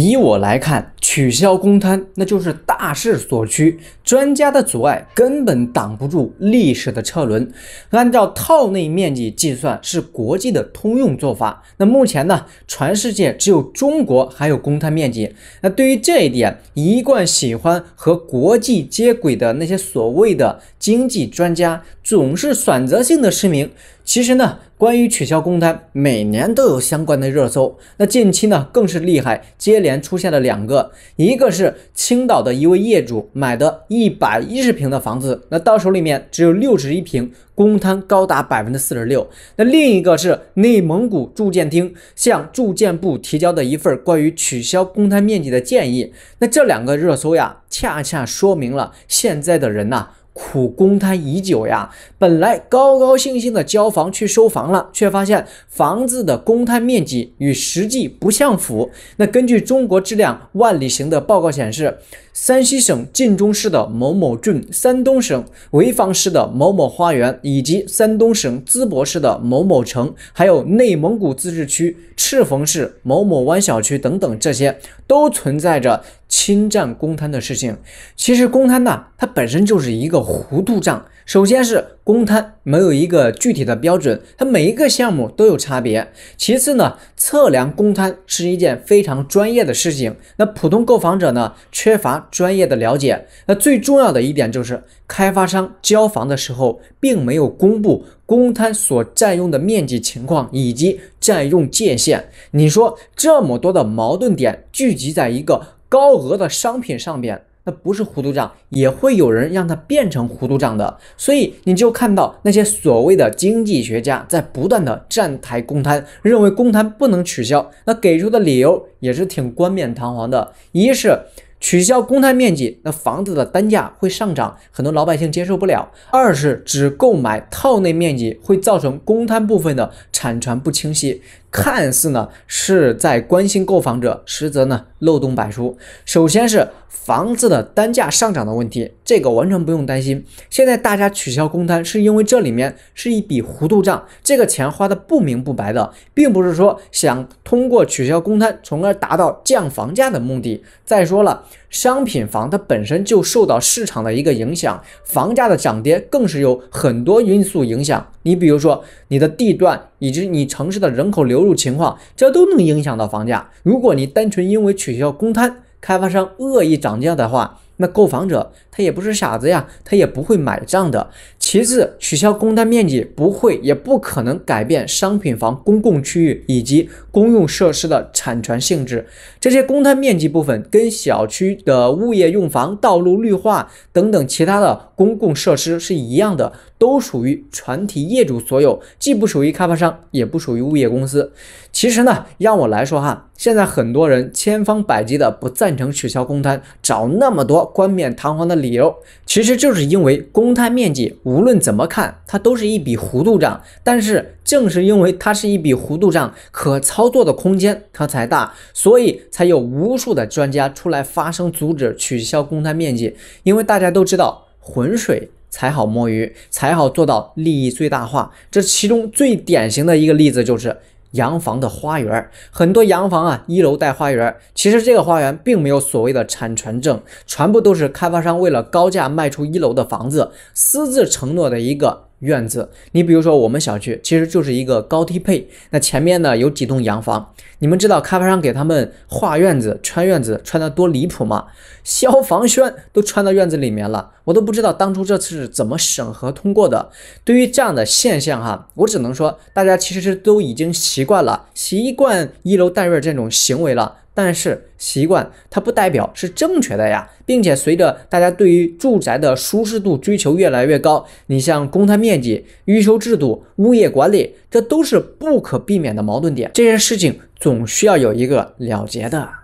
以我来看，取消公摊那就是大势所趋，专家的阻碍根本挡不住历史的车轮。按照套内面积计算是国际的通用做法，那目前呢，全世界只有中国还有公摊面积。那对于这一点，一贯喜欢和国际接轨的那些所谓的经济专家，总是选择性的失明。其实呢，关于取消公摊，每年都有相关的热搜。那近期呢，更是厉害，接连出现了两个。一个是青岛的一位业主买的一百一十平的房子，那到手里面只有六十一平，公摊高达百分之四十六。那另一个是内蒙古住建厅向住建部提交的一份关于取消公摊面积的建议。那这两个热搜呀，恰恰说明了现在的人呐。苦公摊已久呀！本来高高兴兴的交房去收房了，却发现房子的公摊面积与实际不相符。那根据《中国质量万里行》的报告显示，山西省晋中市的某某镇、山东省潍坊市的某某花园，以及山东省淄博市的某某城，还有内蒙古自治区赤峰市某某湾小区等等，这些都存在着。侵占公摊的事情，其实公摊呢，它本身就是一个糊涂账。首先是公摊没有一个具体的标准，它每一个项目都有差别。其次呢，测量公摊是一件非常专业的事情，那普通购房者呢，缺乏专业的了解。那最重要的一点就是，开发商交房的时候，并没有公布公摊所占用的面积情况以及占用界限。你说这么多的矛盾点聚集在一个。高额的商品上边，那不是糊涂账，也会有人让它变成糊涂账的。所以你就看到那些所谓的经济学家在不断的站台公摊，认为公摊不能取消。那给出的理由也是挺冠冕堂皇的：一是取消公摊面积，那房子的单价会上涨，很多老百姓接受不了；二是只购买套内面积，会造成公摊部分的产权不清晰。看似呢是在关心购房者，实则呢漏洞百出。首先是房子的单价上涨的问题，这个完全不用担心。现在大家取消公摊，是因为这里面是一笔糊涂账，这个钱花的不明不白的，并不是说想通过取消公摊从而达到降房价的目的。再说了，商品房它本身就受到市场的一个影响，房价的涨跌更是有很多因素影响。你比如说你的地段，以及你城市的人口流。收入情况，这都能影响到房价。如果你单纯因为取消公摊，开发商恶意涨价的话，那购房者他也不是傻子呀，他也不会买账的。其次，取消公摊面积不会也不可能改变商品房公共区域以及公用设施的产权性质。这些公摊面积部分跟小区的物业用房、道路绿化等等其他的公共设施是一样的，都属于全体业主所有，既不属于开发商，也不属于物业公司。其实呢，让我来说哈，现在很多人千方百计的不赞成取消公摊，找那么多冠冕堂皇的理由，其实就是因为公摊面积。无论怎么看，它都是一笔糊涂账。但是，正是因为它是一笔糊涂账，可操作的空间它才大，所以才有无数的专家出来发声，阻止取消公摊面积。因为大家都知道，浑水才好摸鱼，才好做到利益最大化。这其中最典型的一个例子就是。洋房的花园，很多洋房啊，一楼带花园。其实这个花园并没有所谓的产权证，全部都是开发商为了高价卖出一楼的房子，私自承诺的一个。院子，你比如说我们小区其实就是一个高低配，那前面呢有几栋洋房，你们知道开发商给他们画院子、穿院子穿的多离谱吗？消防栓都穿到院子里面了，我都不知道当初这次是怎么审核通过的。对于这样的现象哈，我只能说大家其实是都已经习惯了，习惯一楼带院这种行为了。但是习惯它不代表是正确的呀，并且随着大家对于住宅的舒适度追求越来越高，你像公摊面积、预售制度、物业管理，这都是不可避免的矛盾点，这件事情总需要有一个了结的。